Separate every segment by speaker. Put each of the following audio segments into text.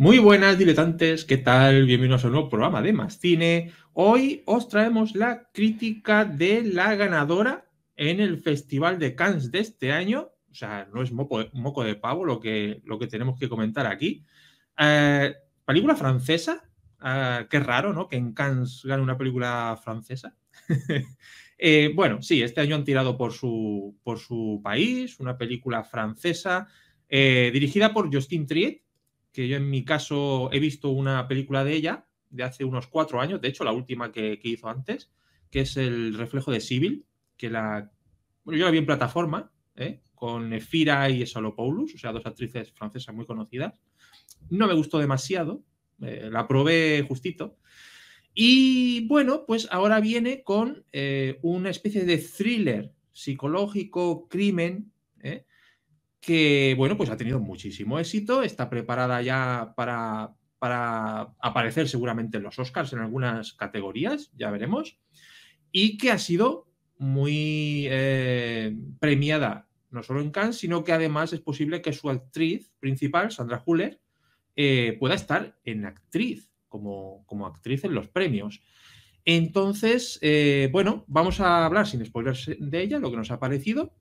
Speaker 1: Muy buenas, diletantes, ¿qué tal? Bienvenidos a un nuevo programa de Más Cine. Hoy os traemos la crítica de la ganadora en el Festival de Cannes de este año. O sea, no es moco, de pavo lo que, lo que tenemos que comentar aquí. Eh, película francesa. Eh, qué raro, ¿no? Que en Cannes gane una película francesa. Eh, bueno, sí, este año han tirado por su, por su país, una película francesa dirigida por Justin Triet que yo en mi caso he visto una película de ella de hace unos cuatro años, de hecho la última que, hizo antes, que es El reflejo de Civil, que la... Bueno, yo la vi en plataforma, ¿eh? con Efira y paulus o sea, dos actrices francesas muy conocidas. No me gustó demasiado, eh, la probé justito. Y bueno, pues ahora viene con eh, una especie de thriller psicológico, crimen, que bueno, pues ha tenido muchísimo éxito, está preparada ya para, aparecer seguramente en los Oscars en algunas categorías, ya veremos, y que ha sido muy eh, premiada no solo en Cannes, sino que además es posible que su actriz principal, Sandra Huller, eh, pueda estar en actriz, como, como, actriz en los premios. Entonces, eh, bueno, vamos a hablar sin spoilers de ella, lo que nos ha parecido.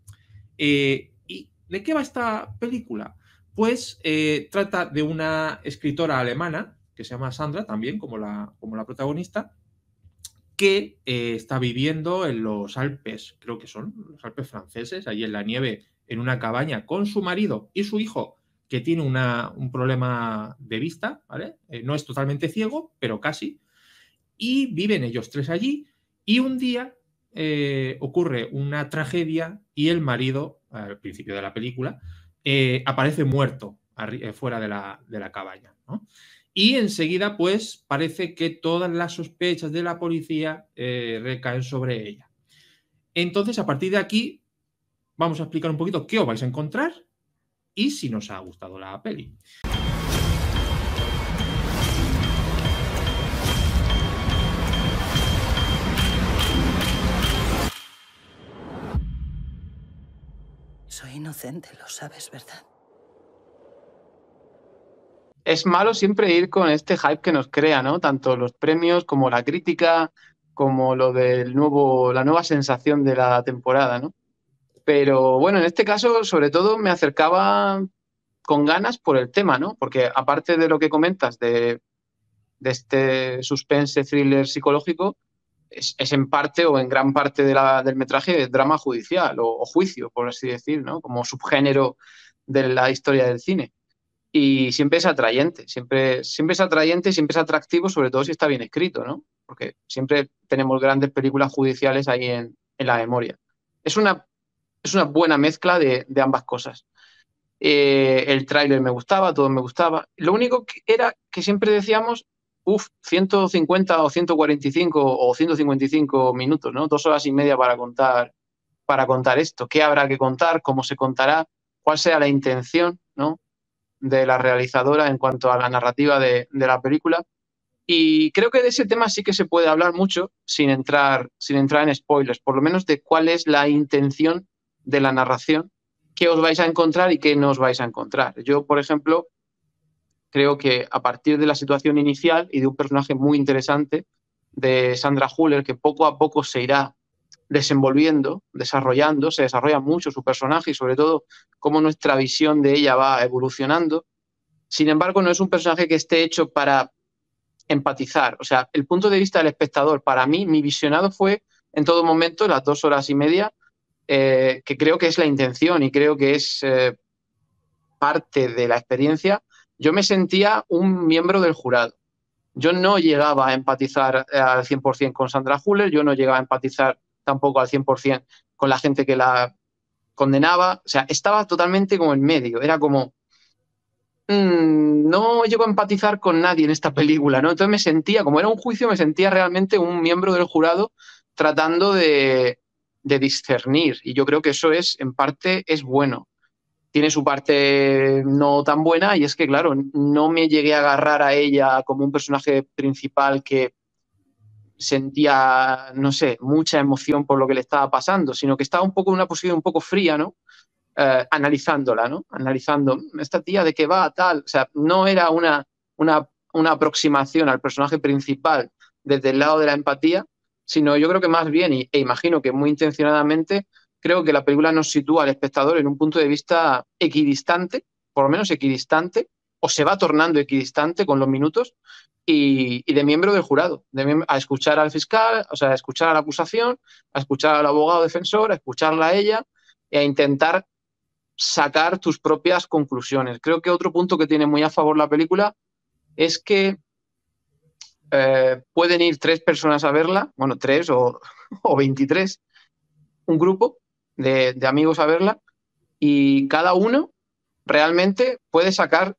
Speaker 1: ¿De qué va esta película? Pues eh, trata de una escritora alemana, que se llama Sandra también, como la, como la protagonista, que eh, está viviendo en los Alpes, creo que son los Alpes franceses, allí en la nieve, en una cabaña, con su marido y su hijo, que tiene un problema de vista, ¿vale? Eh, no es totalmente ciego, pero casi. Y viven ellos tres allí. Y un día eh, ocurre una tragedia y el marido, al principio de la película, eh, aparece muerto eh, fuera de la, cabaña. Y enseguida, pues, parece que todas las sospechas de la policía recaen sobre ella. Entonces, a partir de aquí, vamos a explicar un poquito qué os vais a encontrar y si nos ha gustado la peli. Soy inocente, lo sabes, ¿verdad?
Speaker 2: Es malo siempre ir con este hype que nos crea, ¿no? Tanto los premios como la crítica, como lo del nuevo, la nueva sensación de la temporada, ¿no? Pero bueno, en este caso, sobre todo, me acercaba con ganas por el tema, ¿no? Porque aparte de lo que comentas de, de este suspense thriller psicológico, es, en parte o en gran parte del metraje de drama judicial o, juicio, por así decir, como subgénero de la historia del cine. Y siempre es atrayente, siempre, siempre es atrayente, siempre es atractivo, sobre todo si está bien escrito, ¿no? porque siempre tenemos grandes películas judiciales ahí en, la memoria. Es una, es una buena mezcla de, ambas cosas. Eh, el tráiler me gustaba, todo me gustaba. Lo único que era que siempre decíamos Uf, 150 o 145 o 155 minutos, ¿no? Dos horas y media para contar, para contar esto. ¿Qué habrá que contar? ¿Cómo se contará? ¿Cuál sea la intención, ¿no? de la realizadora en cuanto a la narrativa de, la película. Y creo que de ese tema sí que se puede hablar mucho sin entrar, sin entrar en spoilers, por lo menos de cuál es la intención de la narración, qué os vais a encontrar y qué no os vais a encontrar. Yo, por ejemplo, creo que a partir de la situación inicial y de un personaje muy interesante de Sandra Huller, que poco a poco se irá desenvolviendo, desarrollando, se desarrolla mucho su personaje y sobre todo cómo nuestra visión de ella va evolucionando. Sin embargo, no es un personaje que esté hecho para empatizar. O sea, el punto de vista del espectador, para mí, mi visionado fue en todo momento, las dos horas y media, eh, que creo que es la intención y creo que es eh, parte de la experiencia, yo me sentía un miembro del jurado. Yo no llegaba a empatizar eh, al 100% con Sandra Huller, yo no llegaba a empatizar tampoco al 100% con la gente que la condenaba. O sea, estaba totalmente como en medio. Era como, mm, no llego a empatizar con nadie en esta película, ¿no? Entonces me sentía, como era un juicio, me sentía realmente un miembro del jurado tratando de, de discernir. Y yo creo que eso es, en parte, es bueno tiene su parte no tan buena y es que, claro, no me llegué a agarrar a ella como un personaje principal que sentía, no sé, mucha emoción por lo que le estaba pasando, sino que estaba un poco en una posición un poco fría, ¿no? Eh, analizándola, ¿no? Analizando, esta tía de qué va, tal. O sea, no era una, una, aproximación al personaje principal desde el lado de la empatía, sino yo creo que más bien, e imagino que muy intencionadamente, creo que la película nos sitúa al espectador en un punto de vista equidistante, por lo menos equidistante, o se va tornando equidistante con los minutos, y, de miembro del jurado, a escuchar al fiscal, o sea, a escuchar a la acusación, a escuchar al abogado defensor, a escucharla a ella y a intentar sacar tus propias conclusiones. Creo que otro punto que tiene muy a favor la película es que eh, pueden ir tres personas a verla, bueno, tres o, o 23, un grupo, de, amigos a verla y cada uno realmente puede sacar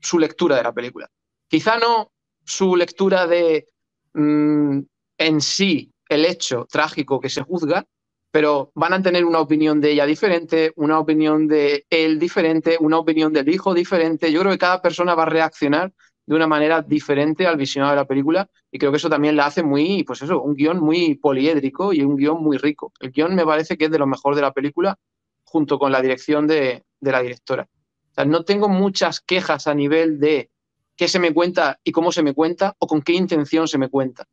Speaker 2: su lectura de la película. Quizá no su lectura de mm, en sí el hecho trágico que se juzga, pero van a tener una opinión de ella diferente, una opinión de él diferente, una opinión del hijo diferente. Yo creo que cada persona va a reaccionar de una manera diferente al visionado de la película y creo que eso también la hace muy, pues eso, un guión muy poliédrico y un guión muy rico. El guión me parece que es de lo mejor de la película junto con la dirección de, la directora. no tengo muchas quejas a nivel de qué se me cuenta y cómo se me cuenta o con qué intención se me cuenta.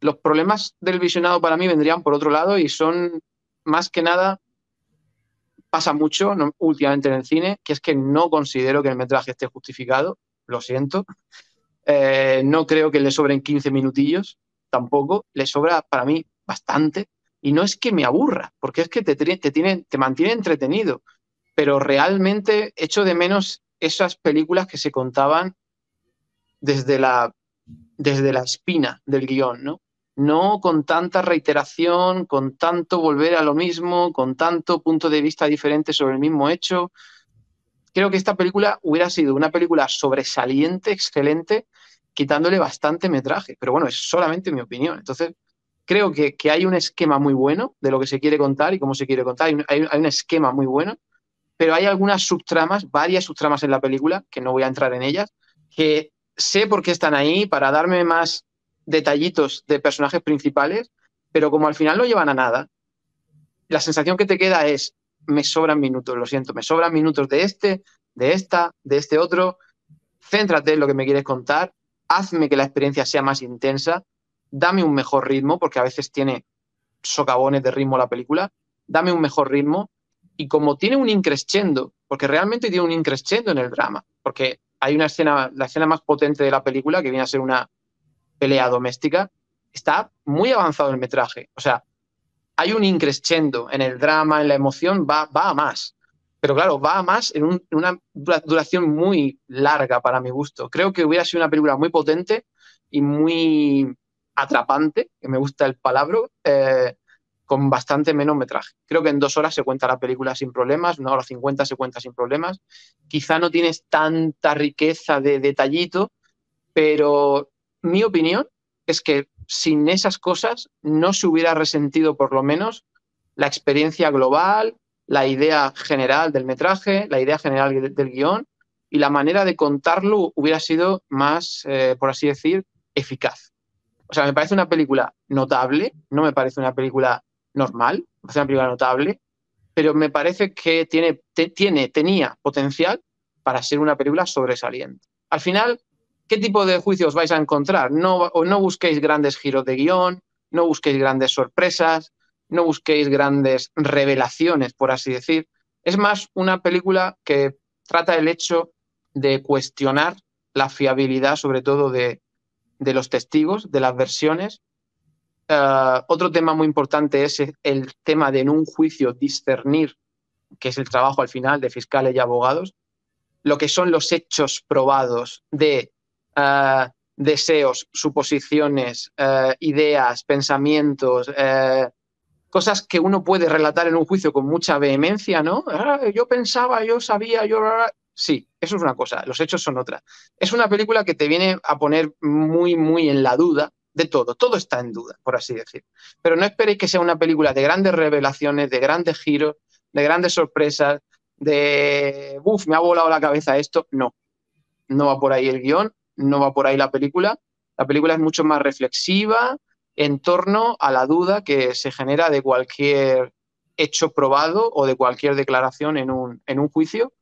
Speaker 2: Los problemas del visionado para mí vendrían por otro lado y son más que nada pasa mucho últimamente en el cine, que es que no considero que el metraje esté justificado lo siento. Eh, no creo que le sobren 15 minutillos, tampoco. Le sobra para mí bastante. Y no es que me aburra, porque es que te, te mantiene entretenido. Pero realmente echo de menos esas películas que se contaban desde la, desde la espina del guión, ¿no? No con tanta reiteración, con tanto volver a lo mismo, con tanto punto de vista diferente sobre el mismo hecho creo que esta película hubiera sido una película sobresaliente, excelente, quitándole bastante metraje. Pero bueno, es solamente mi opinión. Entonces, creo que, hay un esquema muy bueno de lo que se quiere contar y cómo se quiere contar. Hay hay un esquema muy bueno, pero hay algunas subtramas, varias subtramas en la película, que no voy a entrar en ellas, que sé por qué están ahí para darme más detallitos de personajes principales, pero como al final no llevan a nada, la sensación que te queda es, me sobran minutos, lo siento, me sobran minutos de este, de esta, de este otro. Céntrate en lo que me quieres contar, hazme que la experiencia sea más intensa, dame un mejor ritmo, porque a veces tiene socavones de ritmo la película, dame un mejor ritmo. Y como tiene un increscendo, porque realmente tiene un increscendo en el drama, porque hay una escena, la escena más potente de la película, que viene a ser una pelea doméstica, está muy avanzado el metraje. O sea, hay un increscendo en el drama, en la emoción, va, va a más. Pero claro, va a más en, una duración muy larga para mi gusto. Creo que hubiera sido una película muy potente y muy atrapante, que me gusta el palabra, eh, con bastante menos metraje. Creo que en dos horas se cuenta la película sin problemas, una hora cincuenta se cuenta sin problemas. Quizá no tienes tanta riqueza de detallito, pero mi opinión es que sin esas cosas no se hubiera resentido por lo menos la experiencia global, la idea general del metraje, la idea general del guión y la manera de contarlo hubiera sido más, eh, por así decir, eficaz. O sea, me parece una película notable, no me parece una película normal, me parece una película notable, pero me parece que tiene, tiene, tenía potencial para ser una película sobresaliente. Al final, ¿qué tipo de juicios vais a encontrar? No, no busquéis grandes giros de guión, no busquéis grandes sorpresas, no busquéis grandes revelaciones, por así decir. Es más una película que trata el hecho de cuestionar la fiabilidad, sobre todo de, los testigos, de las versiones. Ah, otro tema muy importante es el tema de en un juicio discernir, que es el trabajo al final de fiscales y abogados, lo que son los hechos probados de eh, deseos, suposiciones, eh, ideas, pensamientos, eh, cosas que uno puede relatar en un juicio con mucha vehemencia, ¿no? Ah, yo pensaba, yo sabía, yo... Sí, eso es una cosa, los hechos son otra. Es una película que te viene a poner muy, muy en la duda de todo, todo está en duda, por así decir. Pero no esperéis que sea una película de grandes revelaciones, de grandes giros, de grandes sorpresas, de, uff, me ha volado la cabeza esto, no. No va por ahí el guión, no va por ahí la película. La película es mucho más reflexiva en torno a la duda que se genera de cualquier hecho probado o de cualquier declaración en un, en un juicio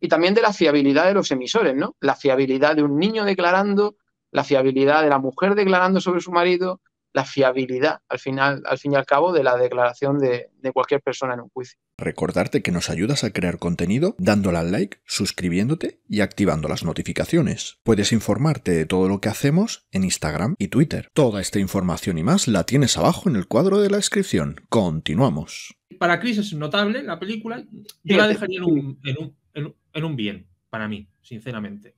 Speaker 2: y también de la fiabilidad de los emisores, ¿no? La fiabilidad de un niño declarando, la fiabilidad de la mujer declarando sobre su marido, la fiabilidad, al, final, al fin y al cabo, de la declaración de, cualquier persona en un juicio.
Speaker 1: Recordarte que nos ayudas a crear contenido dándole al like, suscribiéndote y activando las notificaciones. Puedes informarte de todo lo que hacemos en Instagram y Twitter. Toda esta información y más la tienes abajo en el cuadro de la descripción. Continuamos. Para Chris es notable la película. Yo la dejaría en un, en un bien, para mí, sinceramente.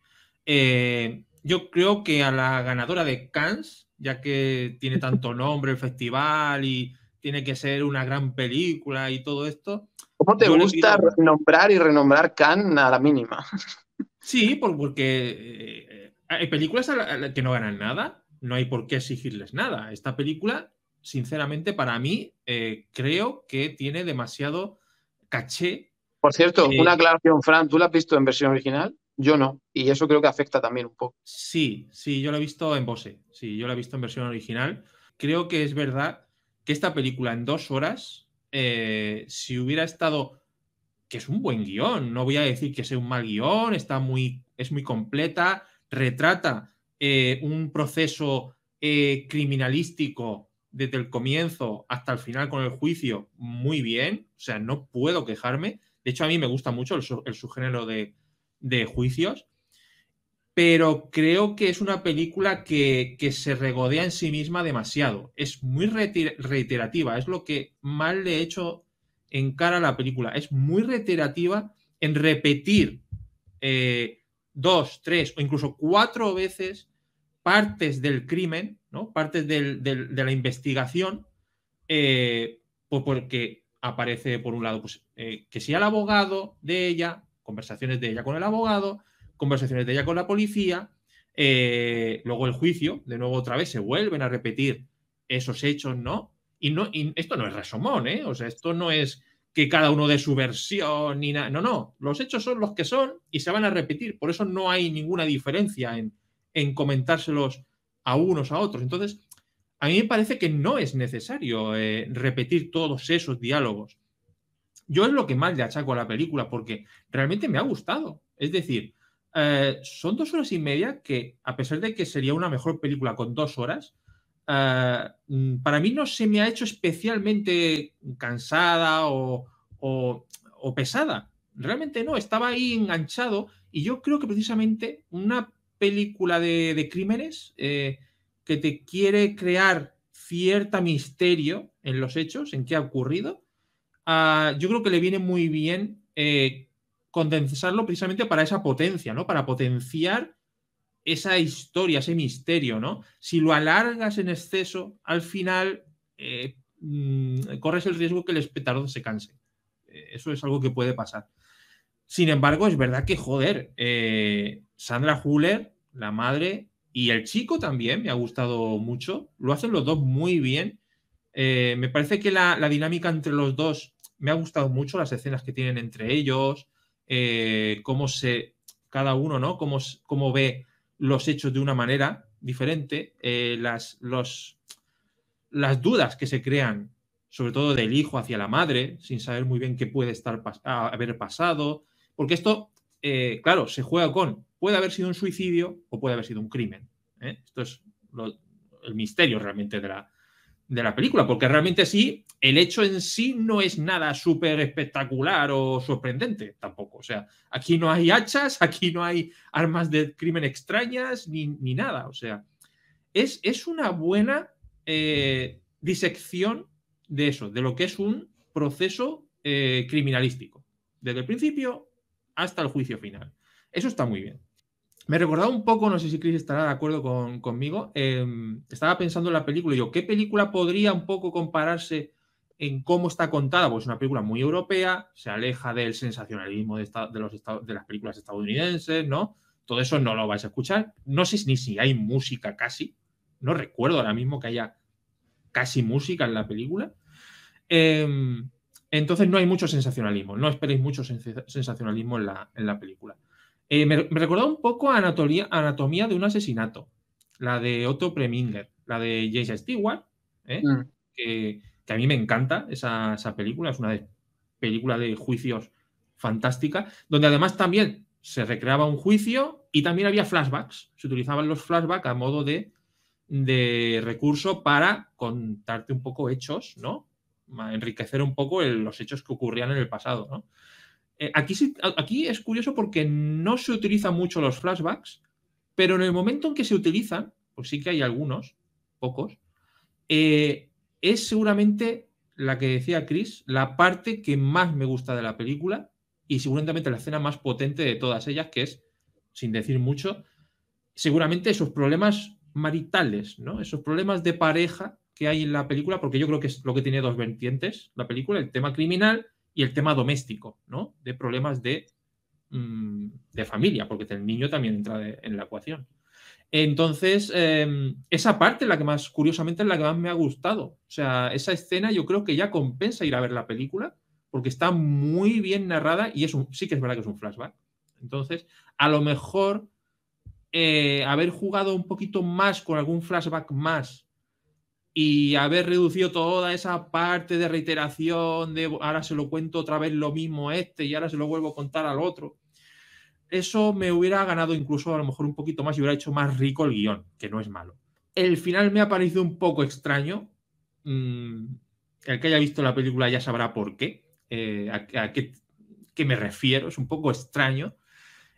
Speaker 1: Eh, yo creo que a la ganadora de Cannes, ya que tiene tanto nombre el festival y tiene que ser una gran película y todo esto.
Speaker 2: ¿Cómo te gusta nombrar y renombrar Cannes a la mínima?
Speaker 1: Sí, porque eh, hay películas que no ganan nada, no hay por qué exigirles nada. Esta película, sinceramente, para mí, eh, creo que tiene demasiado caché.
Speaker 2: Por cierto, eh, una aclaración, Fran, ¿tú la has visto en versión original? Yo no, y eso creo que afecta también un poco.
Speaker 1: Sí, sí, yo lo he visto en Bose, sí, yo lo he visto en versión original. Creo que es verdad que esta película en dos horas, eh, si hubiera estado, que es un buen guión, no voy a decir que sea un mal guión, está muy, es muy completa, retrata eh, un proceso eh, criminalístico desde el comienzo hasta el final con el juicio muy bien, o sea, no puedo quejarme. De hecho, a mí me gusta mucho el, el subgénero de de juicios, pero creo que es una película que, se regodea en sí misma demasiado. Es muy reiterativa, es lo que mal le he hecho en cara a la película. Es muy reiterativa en repetir eh, dos, tres o incluso cuatro veces partes del crimen, ¿no? partes de la investigación, eh, pues porque aparece, por un lado, pues, eh, que si el abogado de ella, conversaciones de ella con el abogado, conversaciones de ella con la policía, eh, luego el juicio, de nuevo otra vez se vuelven a repetir esos hechos, ¿no? Y, no, esto no es resomón, ¿eh? O sea, esto no es que cada uno dé su versión ni nada. No, no, los hechos son los que son y se van a repetir. Por eso no hay ninguna diferencia en, comentárselos a unos a otros. Entonces, a mí me parece que no es necesario eh, repetir todos esos diálogos. Yo es lo que más le achaco a la película, porque realmente me ha gustado. Es decir, eh, son dos horas y media que, a pesar de que sería una mejor película con dos horas, eh, mm, para mí no se me ha hecho especialmente cansada o, pesada. Realmente no, estaba ahí enganchado y yo creo que precisamente una película de, crímenes eh, que te quiere crear cierta misterio en los hechos, en qué ha ocurrido, Ah, yo creo que le viene muy bien eh, condensarlo precisamente para esa potencia, ¿no? Para potenciar esa historia, ese misterio, ¿no? Si lo alargas en exceso, al final eh, mm, corres el riesgo que el espectador se canse. Eh, eso es algo que puede pasar. Sin embargo, es verdad que, joder, Sandra Huller, la madre, y el chico también, me ha gustado mucho. Lo hacen los dos muy bien. me parece que la, la, dinámica entre los dos me ha gustado mucho las escenas que tienen entre ellos, eh, cómo se, cada uno, ¿no? Cómo, ve los hechos de una manera diferente, eh, las, las dudas que se crean, sobre todo del hijo hacia la madre, sin saber muy bien qué puede estar haber pasado, porque esto, eh, claro, se juega con, puede haber sido un suicidio o puede haber sido un crimen. Esto es el misterio realmente de la, de la película, porque realmente sí el hecho en sí no es nada súper espectacular o sorprendente tampoco. O sea, aquí no hay hachas, aquí no hay armas de crimen extrañas ni, nada. O sea, es, es una buena eh, disección de eso, de lo que es un proceso eh, criminalístico, desde el principio hasta el juicio final. Eso está muy bien. Me recordaba un poco, no sé si Chris estará de acuerdo conmigo, em, estaba pensando en la película, y yo, ¿qué película podría un poco compararse en cómo está contada, pues es una película muy europea, se aleja del sensacionalismo de, de las películas estadounidenses, ¿no? Todo eso no lo vais a escuchar. No sé ni si hay música casi. No recuerdo ahora mismo que haya casi música en la película. Em, entonces no hay mucho sensacionalismo, no esperéis mucho sensacionalismo en la, en la película. Eh, me, recordó un poco a Anatomía de un asesinato, la de Otto Preminger, la de Jason Stewart, ¿eh? mm. que que a mí me encanta esa, película, es una película de juicios fantástica, donde además también se recreaba un juicio y también había flashbacks, se utilizaban los flashbacks a modo de, recurso para contarte un poco hechos, ¿no? Enriquecer un poco los hechos que ocurrían en el pasado, eh, aquí, aquí es curioso porque no se utilizan mucho los flashbacks, pero en el momento en que se utilizan, pues sí que hay algunos, pocos, eh, es seguramente la que decía Chris, la parte que más me gusta de la película y seguramente la escena más potente de todas ellas, que es, sin decir mucho, seguramente esos problemas maritales, Esos problemas de pareja que hay en la película, porque yo creo que es lo que tiene dos vertientes la película, el tema criminal y el tema doméstico, ¿no? De problemas de, mm, de familia, porque el niño también entra en la ecuación. Entonces, em, esa parte es la que más, curiosamente, es la que más me ha gustado. O sea, esa escena yo creo que ya compensa ir a ver la película, porque está muy bien narrada y es sí que es verdad que es un flashback. Entonces, a lo mejor eh, haber jugado un poquito más con algún flashback más y haber reducido toda esa parte de reiteración de ahora se lo cuento otra vez lo mismo este y ahora se lo vuelvo a contar al otro eso me hubiera ganado incluso a lo mejor un poquito más y hubiera hecho más rico el guión, que no es malo. El final me ha parecido un poco extraño. Mm, el que haya visto la película ya sabrá por qué, eh, a, qué, me refiero, es un poco extraño.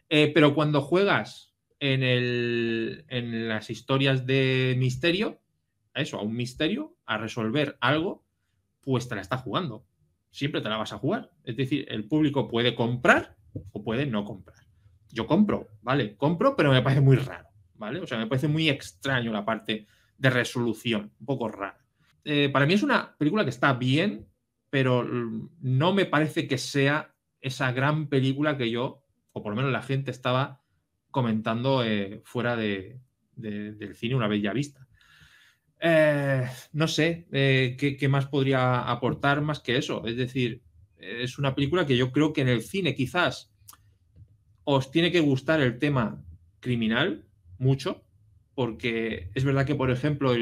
Speaker 1: Eh, pero cuando juegas en, en las historias de misterio, a eso, a un misterio, a resolver algo, pues te la está jugando. Siempre te la vas a jugar. Es decir, el público puede comprar o puede no comprar yo compro, ¿vale? Compro, pero me parece muy raro, ¿vale? O sea, me parece muy extraño la parte de resolución, un poco rara. Eh, para mí es una película que está bien, pero no me parece que sea esa gran película que yo, o por lo menos la gente estaba comentando eh, fuera del cine una vez ya vista. Eh, no sé ¿qué, más podría aportar más que eso. Es decir, es una película que yo creo que en el cine quizás os tiene que gustar el tema criminal mucho, porque es verdad que, por ejemplo,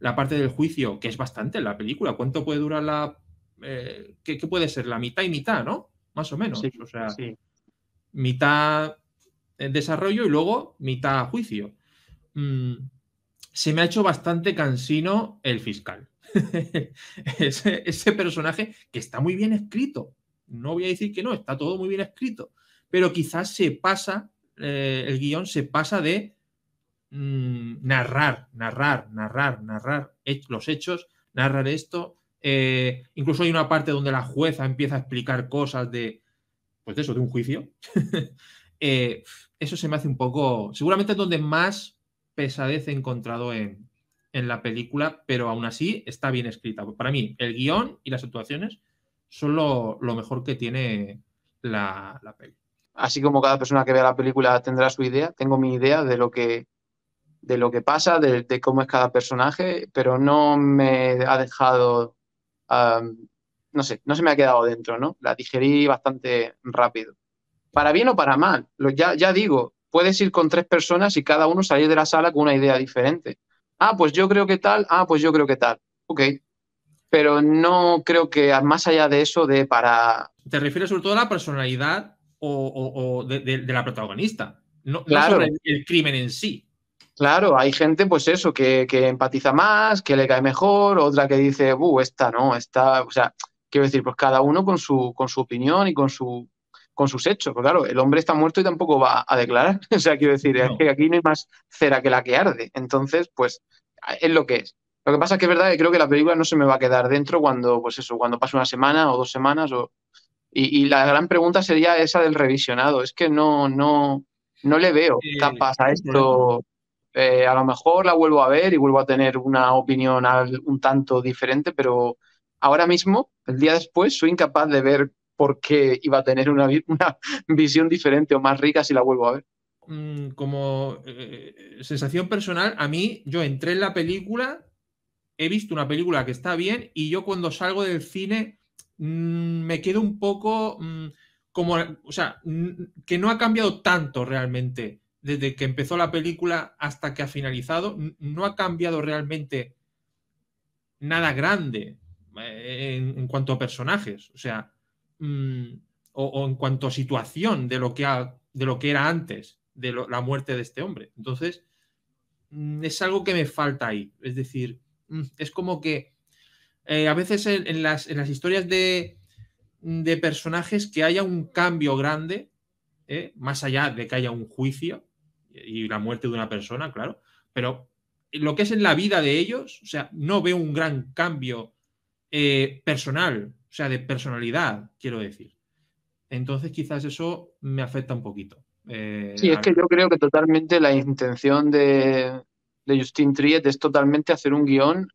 Speaker 1: la parte del juicio, que es bastante en la película, ¿cuánto puede durar la... Eh, ¿qué, puede ser? La mitad y mitad, ¿no? Más o menos. o sea, mitad eh, desarrollo y luego mitad juicio. Mm, se me ha hecho bastante cansino el fiscal. ese, ese personaje que está muy bien escrito. No voy a decir que no, está todo muy bien escrito pero quizás se pasa, eh, el guión se pasa de mm, narrar, narrar, narrar, narrar los hechos, narrar esto. Eh, incluso hay una parte donde la jueza empieza a explicar cosas de, pues de eso, de un juicio. Eh, eso se me hace un poco, seguramente es donde más pesadez he encontrado en, la película, pero aún así está bien escrita. Para mí, el guión y las actuaciones son lo, mejor que tiene la, la
Speaker 2: así como cada persona que vea la película tendrá su idea, tengo mi idea de lo que, de lo que pasa, de, cómo es cada personaje, pero no me ha dejado, no sé, no se me ha quedado dentro, ¿no? La digerí bastante rápido. Para bien o para mal, lo, ya, ya digo, puedes ir con tres personas y cada uno salir de la sala con una idea diferente. Ah, pues yo creo que tal, ah, pues yo creo que tal. Ok, pero no creo que más allá de eso de para...
Speaker 1: Te refieres sobre todo a la personalidad o, de, la protagonista, no, claro. el, crimen en sí.
Speaker 2: Claro, hay gente, pues eso, que, empatiza más, que le cae mejor, otra que dice, buh, esta no, esta, o sea, quiero decir, pues cada uno con su, con su opinión y con su con sus hechos, pues claro, el hombre está muerto y tampoco va a declarar, o sea, quiero decir, es que aquí no hay más cera que la que arde, entonces, pues, es lo que es. Lo que pasa es que es verdad que creo que la película no se me va a quedar dentro cuando, pues eso, cuando pase una semana o dos semanas o, y, la gran pregunta sería esa del revisionado. Es que no, no, no le veo capaz a esto. Eh, a lo mejor la vuelvo a ver y vuelvo a tener una opinión un tanto diferente, pero ahora mismo, el día después, soy incapaz de ver por qué iba a tener una, una visión diferente o más rica si la vuelvo a ver.
Speaker 1: Mm, como eh, sensación personal, a mí yo entré en la película, he visto una película que está bien y yo cuando salgo del cine Mm, me quedo un poco mm, como, o sea, que no ha cambiado tanto realmente desde que empezó la película hasta que ha finalizado, no ha cambiado realmente nada grande eh, en, cuanto a personajes, o sea, mm, o, en cuanto a situación de lo que, ha, de lo que era antes de la muerte de este hombre. Entonces, es algo que me falta ahí, es decir, es como que eh, a veces en, las, historias de, personajes que haya un cambio grande, ¿eh? más allá de que haya un juicio y la muerte de una persona, claro, pero lo que es en la vida de ellos, o sea, no veo un gran cambio eh, personal, o sea, de personalidad, quiero decir. Entonces quizás eso me afecta un poquito. sí, es que
Speaker 2: yo creo que totalmente la intención de, de Justin Triet es totalmente hacer un guión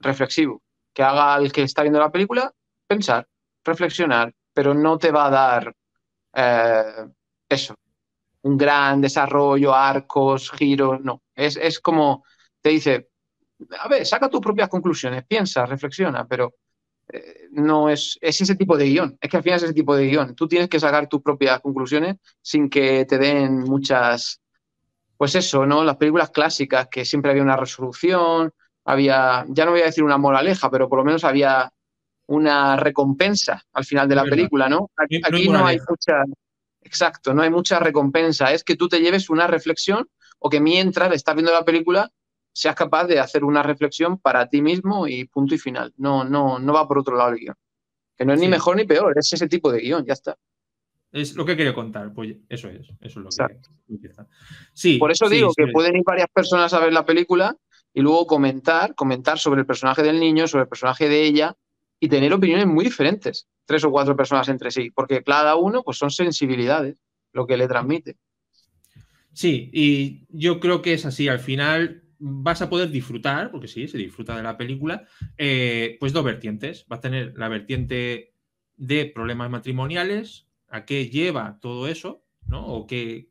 Speaker 2: reflexivo, que haga al que está viendo la película pensar, reflexionar, pero no te va a dar eh, eso, un gran desarrollo, arcos, giros, no. Es, como te dice, a ver, saca tus propias conclusiones, piensa, reflexiona, pero eh, no es, ese tipo de guión. Es que al final es ese tipo de guión. Tú tienes que sacar tus propias conclusiones sin que te den muchas. Pues eso, ¿no? Las películas clásicas, que siempre había una resolución, había, ya no voy a decir una moraleja, pero por lo menos había una recompensa al final de la película, ¿no? Aquí, no hay mucha, exacto, no hay mucha recompensa, es que tú te lleves una reflexión o que mientras estás viendo la película seas capaz de hacer una reflexión para ti mismo y punto y final. No, no, no va por otro lado el guión. Que no es ni mejor ni peor, es ese tipo de guión, ya está.
Speaker 1: Es lo que quería contar, pues eso es, eso es lo que, Sí, por eso digo que pueden ir varias personas a ver
Speaker 2: la película y luego comentar, comentar sobre el personaje del niño, sobre el personaje de ella y tener opiniones muy diferentes, tres o cuatro personas entre sí, porque cada uno pues son sensibilidades
Speaker 1: lo que le transmite. Sí, y yo creo que es así. Al final vas a poder disfrutar, porque sí, se disfruta de la película, eh, pues dos vertientes. Vas a tener la vertiente de problemas matrimoniales, a qué lleva todo eso, ¿no? O qué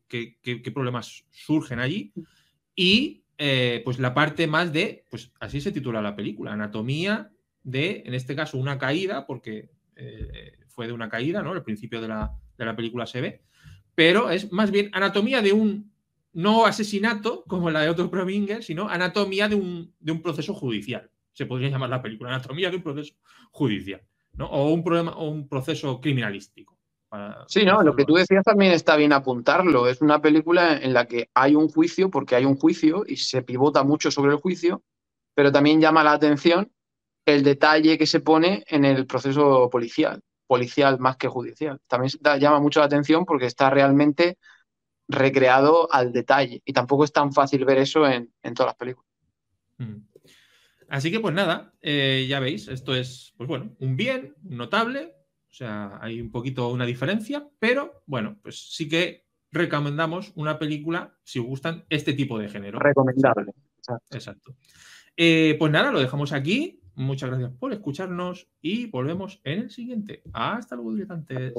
Speaker 1: problemas surgen allí. Y eh, pues la parte más de, pues así se titula la película, anatomía de, en este caso, una caída, porque eh, fue de una caída, ¿no? El principio de la, película se ve, pero es más bien anatomía de un no asesinato, como la de Otto Prominger, sino anatomía de un, de un proceso judicial. Se podría llamar la película anatomía de un proceso judicial, ¿no? O un, problema, o un proceso criminalístico
Speaker 2: sí, no, lo que tú decías también está bien apuntarlo. Es una película en la que hay un juicio, porque hay un juicio y se pivota mucho sobre el juicio, pero también llama la atención el detalle que se pone en el proceso policial, policial más que judicial. También llama mucho la atención porque está realmente recreado al detalle y tampoco es tan fácil ver eso en, todas
Speaker 1: las películas. Mm. Así que pues nada, eh, ya veis, esto es, pues bueno, un bien notable, o sea, hay un poquito una diferencia, pero bueno, pues sí que recomendamos una película si gustan este tipo de género. Recomendable. Exacto. Eh, pues nada, lo dejamos aquí. Muchas gracias por escucharnos y volvemos en el siguiente. Hasta luego, diletantes.